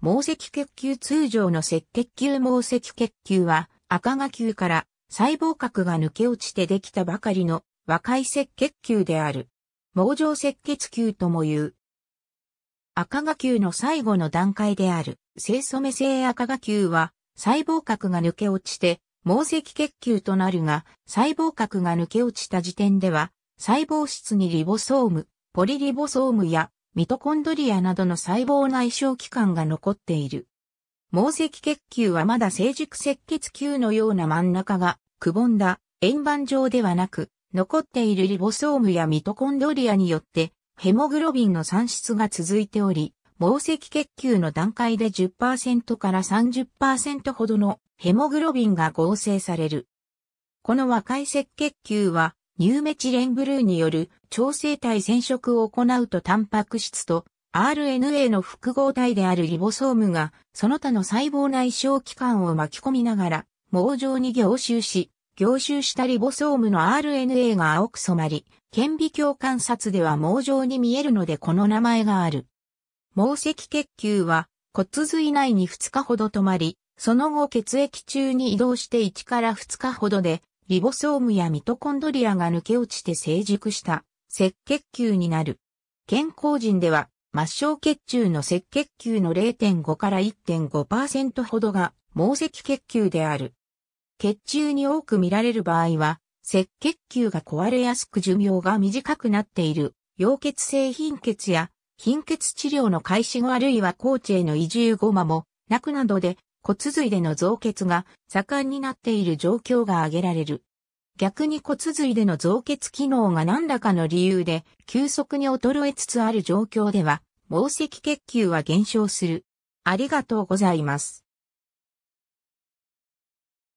毛石血球通常の赤血球毛石血球は赤芽球から細胞核が抜け落ちてできたばかりの若い赤血球である。毛状赤血球とも言う。赤芽球の最後の段階である清染性赤芽球は細胞核が抜け落ちて毛石血球となるが細胞核が抜け落ちた時点では細胞質にリボソーム、ポリリボソームやミトコンドリアなどの細胞内小器官が残っている。毛石血球はまだ成熟赤血球のような真ん中がくぼんだ円盤状ではなく、残っているリボソームやミトコンドリアによってヘモグロビンの産出が続いており、毛石血球の段階で10%から30%ほどのヘモグロビンが合成される。この若い赤血球はニューメチレンブルーによる調整体染色を行うとタンパク質と RNA の複合体であるリボソームがその他の細胞内小器官を巻き込みながら網状に凝集し、凝集したリボソームの RNA が青く染まり、顕微鏡観察では網状に見えるのでこの名前がある。毛石血球は骨髄内に2日ほど止まり、その後血液中に移動して1から2日ほどでリボソームやミトコンドリアが抜け落ちて成熟した赤血球になる。健康人では、末梢血中の赤血球の0.5から1.5%ほどが毛石血球である。血中に多く見られる場合は、赤血球が壊れやすく寿命が短くなっている、溶血性貧血や貧血治療の開始後あるいは高知への移住後間も、なくなどで骨髄での増血が盛んになっている状況が挙げられる。逆に骨髄での増血機能が何らかの理由で急速に衰えつつある状況では、毛石血球は減少する。ありがとうございます。